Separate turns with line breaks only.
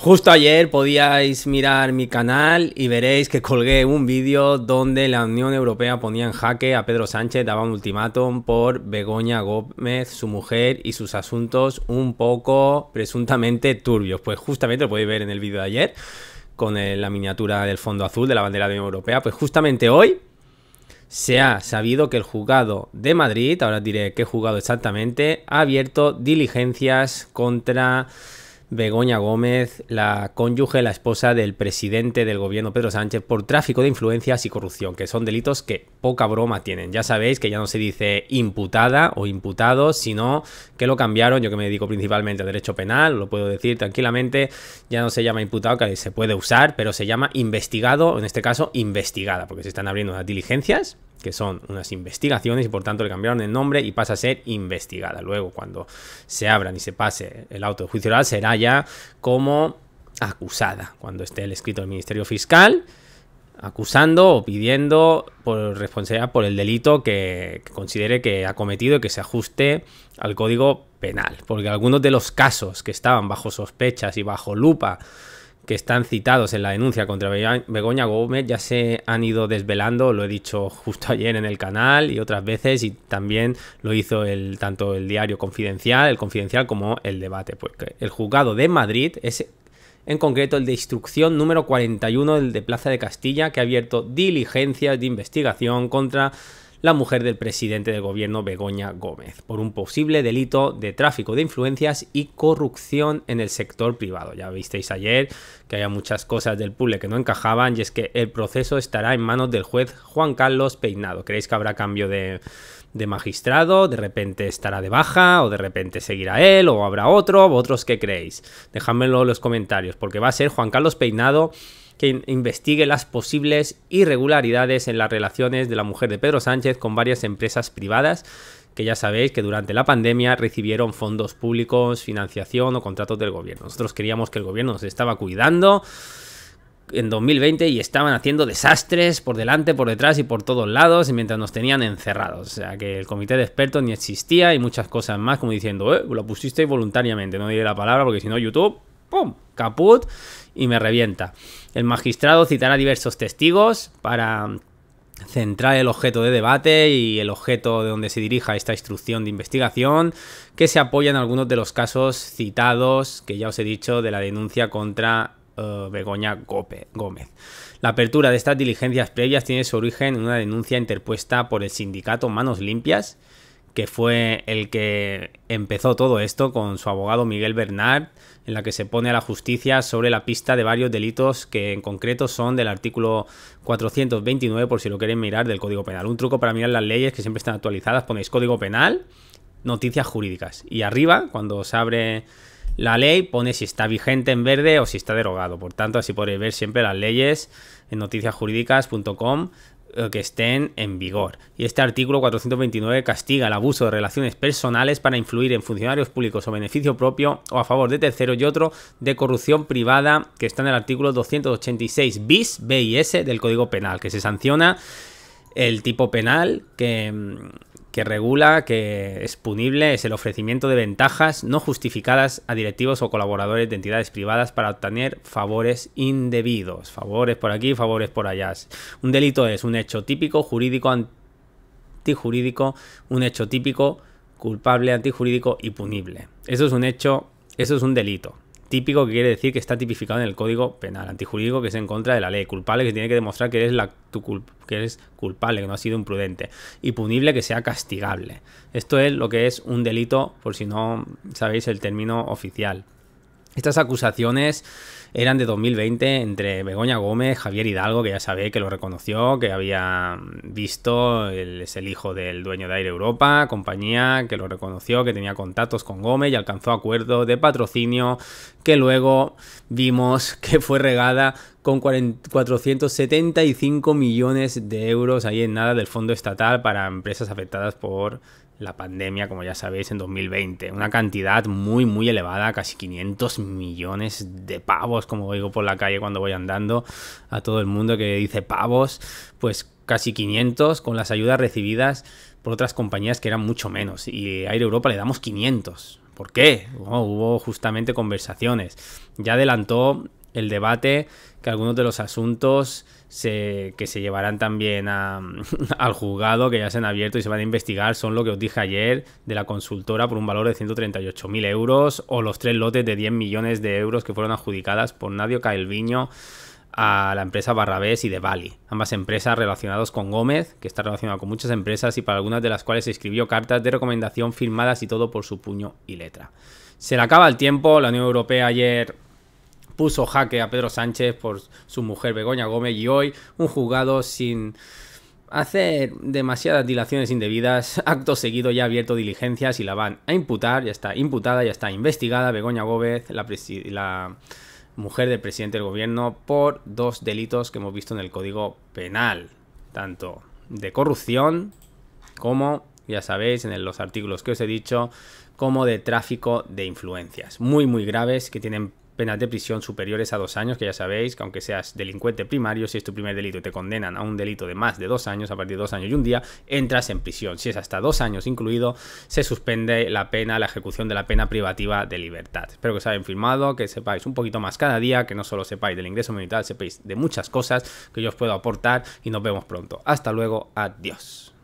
Justo ayer podíais mirar mi canal y veréis que colgué un vídeo donde la Unión Europea ponía en jaque a Pedro Sánchez, daba un ultimátum por Begoña Gómez, su mujer y sus asuntos un poco presuntamente turbios. Pues justamente lo podéis ver en el vídeo de ayer con la miniatura del fondo azul de la bandera de la Unión Europea. Pues justamente hoy se ha sabido que el juzgado de Madrid, ahora diré qué juzgado exactamente, ha abierto diligencias contra Begoña Gómez, la cónyuge, la esposa del presidente del gobierno Pedro Sánchez, por tráfico de influencias y corrupción, que son delitos que poca broma tienen. Ya sabéis que ya no se dice imputada o imputado, sino que lo cambiaron, yo que me dedico principalmente a derecho penal, lo puedo decir tranquilamente, ya no se llama imputado, que se puede usar, pero se llama investigado, en este caso investigada, porque se están abriendo las diligencias que son unas investigaciones y por tanto le cambiaron el nombre y pasa a ser investigada. Luego cuando se abran y se pase el auto de juicio oral será ya como acusada, cuando esté el escrito del Ministerio Fiscal acusando o pidiendo por responsabilidad por el delito que, que considere que ha cometido y que se ajuste al código penal. Porque algunos de los casos que estaban bajo sospechas y bajo lupa que están citados en la denuncia contra Begoña Gómez ya se han ido desvelando, lo he dicho justo ayer en el canal y otras veces y también lo hizo el, tanto el diario Confidencial, el Confidencial como el Debate, porque pues el juzgado de Madrid es en concreto el de instrucción número 41 del de Plaza de Castilla que ha abierto diligencias de investigación contra la mujer del presidente del gobierno Begoña Gómez, por un posible delito de tráfico de influencias y corrupción en el sector privado. Ya visteis ayer que había muchas cosas del puzzle que no encajaban y es que el proceso estará en manos del juez Juan Carlos Peinado. ¿Creéis que habrá cambio de, de magistrado, de repente estará de baja, o de repente seguirá él, o habrá otro, otros qué creéis. Dejadmelo en los comentarios, porque va a ser Juan Carlos Peinado que investigue las posibles irregularidades en las relaciones de la mujer de Pedro Sánchez con varias empresas privadas que ya sabéis que durante la pandemia recibieron fondos públicos, financiación o contratos del gobierno. Nosotros queríamos que el gobierno nos estaba cuidando en 2020 y estaban haciendo desastres por delante, por detrás y por todos lados mientras nos tenían encerrados. O sea que el comité de expertos ni existía y muchas cosas más como diciendo, eh, lo pusisteis voluntariamente, no diré la palabra porque si no YouTube ¡pum! caput y me revienta. El magistrado citará diversos testigos para centrar el objeto de debate y el objeto de donde se dirija esta instrucción de investigación, que se apoya en algunos de los casos citados que ya os he dicho de la denuncia contra eh, Begoña Gómez. La apertura de estas diligencias previas tiene su origen en una denuncia interpuesta por el sindicato Manos Limpias, que fue el que empezó todo esto con su abogado Miguel Bernard, en la que se pone a la justicia sobre la pista de varios delitos que en concreto son del artículo 429, por si lo quieren mirar, del Código Penal. Un truco para mirar las leyes que siempre están actualizadas, ponéis Código Penal, noticias jurídicas. Y arriba, cuando se abre la ley, pone si está vigente en verde o si está derogado. Por tanto, así podéis ver siempre las leyes en noticiasjurídicas.com eh, que estén en vigor. Y este artículo 429 castiga el abuso de relaciones personales para influir en funcionarios públicos o beneficio propio o a favor de tercero y otro de corrupción privada que está en el artículo 286 bis B y S del Código Penal, que se sanciona el tipo penal que mm, que regula que es punible es el ofrecimiento de ventajas no justificadas a directivos o colaboradores de entidades privadas para obtener favores indebidos. Favores por aquí, favores por allá. Un delito es un hecho típico, jurídico, antijurídico, un hecho típico, culpable, antijurídico y punible. Eso es un hecho, eso es un delito típico que quiere decir que está tipificado en el código penal, antijurídico que es en contra de la ley, culpable que tiene que demostrar que eres, la, que eres culpable, que no has sido imprudente, y punible que sea castigable. Esto es lo que es un delito, por si no sabéis el término oficial. Estas acusaciones eran de 2020 entre Begoña Gómez, Javier Hidalgo, que ya sabéis que lo reconoció, que había visto, es el hijo del dueño de Aire Europa, compañía que lo reconoció, que tenía contactos con Gómez y alcanzó acuerdo de patrocinio que luego vimos que fue regada con 475 millones de euros ahí en nada del fondo estatal para empresas afectadas por la pandemia, como ya sabéis, en 2020. Una cantidad muy, muy elevada, casi 500 millones de pavos, como digo por la calle cuando voy andando, a todo el mundo que dice pavos, pues casi 500 con las ayudas recibidas por otras compañías que eran mucho menos. Y a Aire Europa le damos 500. ¿Por qué? hubo justamente conversaciones. Ya adelantó el debate, que algunos de los asuntos que se llevarán también al juzgado, que ya se han abierto y se van a investigar, son lo que os dije ayer de la consultora por un valor de 138.000 euros o los tres lotes de 10 millones de euros que fueron adjudicadas por Nadio Caelviño a la empresa Barrabés y de Bali, ambas empresas relacionadas con Gómez, que está relacionado con muchas empresas y para algunas de las cuales se escribió cartas de recomendación firmadas y todo por su puño y letra. Se le acaba el tiempo, la Unión Europea ayer puso jaque a Pedro Sánchez por su mujer Begoña Gómez y hoy un juzgado sin hacer demasiadas dilaciones indebidas, acto seguido ya ha abierto diligencias y la van a imputar, ya está imputada, ya está investigada Begoña Gómez, la, la mujer del presidente del gobierno, por dos delitos que hemos visto en el Código Penal, tanto de corrupción como, ya sabéis, en los artículos que os he dicho, como de tráfico de influencias, muy muy graves que tienen penas de prisión superiores a dos años, que ya sabéis que aunque seas delincuente primario, si es tu primer delito y te condenan a un delito de más de dos años, a partir de dos años y un día, entras en prisión. Si es hasta dos años incluido, se suspende la pena, la ejecución de la pena privativa de libertad. Espero que os hayan firmado, que sepáis un poquito más cada día, que no solo sepáis del ingreso militar, sepáis de muchas cosas que yo os puedo aportar y nos vemos pronto. Hasta luego, adiós.